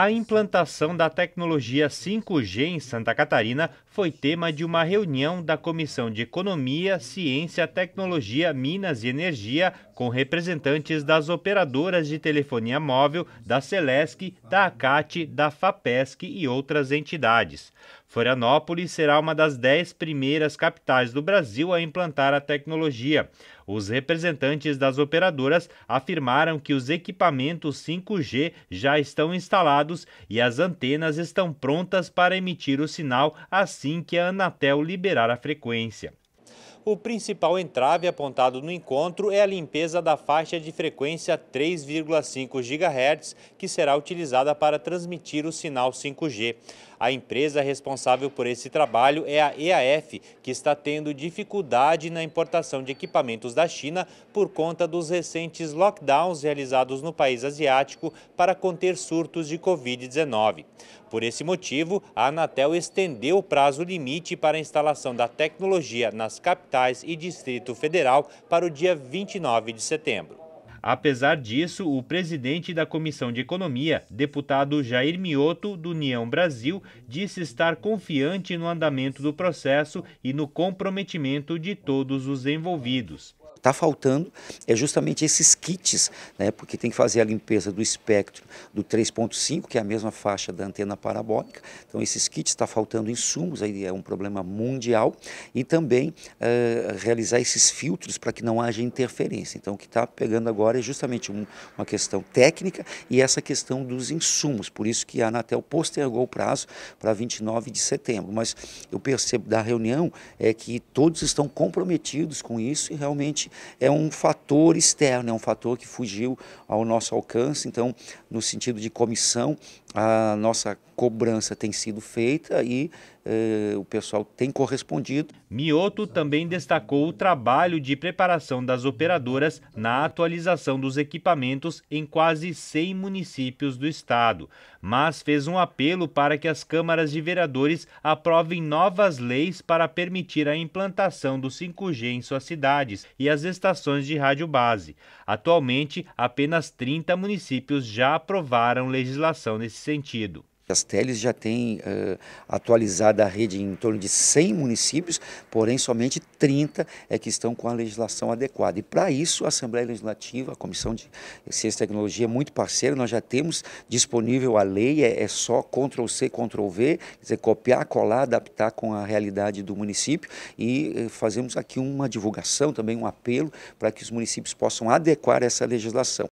A implantação da tecnologia 5G em Santa Catarina foi tema de uma reunião da Comissão de Economia, Ciência, Tecnologia, Minas e Energia com representantes das operadoras de telefonia móvel, da Celesc, da ACAT, da FAPESC e outras entidades. Florianópolis será uma das dez primeiras capitais do Brasil a implantar a tecnologia. Os representantes das operadoras afirmaram que os equipamentos 5G já estão instalados e as antenas estão prontas para emitir o sinal assim que a Anatel liberar a frequência. O principal entrave apontado no encontro é a limpeza da faixa de frequência 3,5 GHz, que será utilizada para transmitir o sinal 5G. A empresa responsável por esse trabalho é a EAF, que está tendo dificuldade na importação de equipamentos da China por conta dos recentes lockdowns realizados no país asiático para conter surtos de Covid-19. Por esse motivo, a Anatel estendeu o prazo limite para a instalação da tecnologia nas capitais e Distrito Federal para o dia 29 de setembro. Apesar disso, o presidente da Comissão de Economia, deputado Jair Mioto, do União Brasil, disse estar confiante no andamento do processo e no comprometimento de todos os envolvidos está faltando é justamente esses kits, né, porque tem que fazer a limpeza do espectro do 3.5, que é a mesma faixa da antena parabólica. Então, esses kits está faltando insumos, aí é um problema mundial, e também uh, realizar esses filtros para que não haja interferência. Então, o que está pegando agora é justamente um, uma questão técnica e essa questão dos insumos. Por isso que a Anatel postergou o prazo para 29 de setembro. Mas eu percebo da reunião é que todos estão comprometidos com isso e realmente realmente é um fator externo, é um fator que fugiu ao nosso alcance. Então, no sentido de comissão, a nossa cobrança tem sido feita e eh, o pessoal tem correspondido. Mioto também destacou o trabalho de preparação das operadoras na atualização dos equipamentos em quase 100 municípios do estado, mas fez um apelo para que as câmaras de vereadores aprovem novas leis para permitir a implantação do 5G em suas cidades e as estações de rádio base. Atualmente, apenas 30 municípios já aprovaram legislação nesse sentido. As teles já têm uh, atualizado a rede em torno de 100 municípios, porém somente 30 é que estão com a legislação adequada. E para isso a Assembleia Legislativa, a Comissão de Ciência e Tecnologia é muito parceira, nós já temos disponível a lei, é, é só Ctrl-C, Ctrl-V, quer dizer, copiar, colar, adaptar com a realidade do município e eh, fazemos aqui uma divulgação, também um apelo para que os municípios possam adequar essa legislação.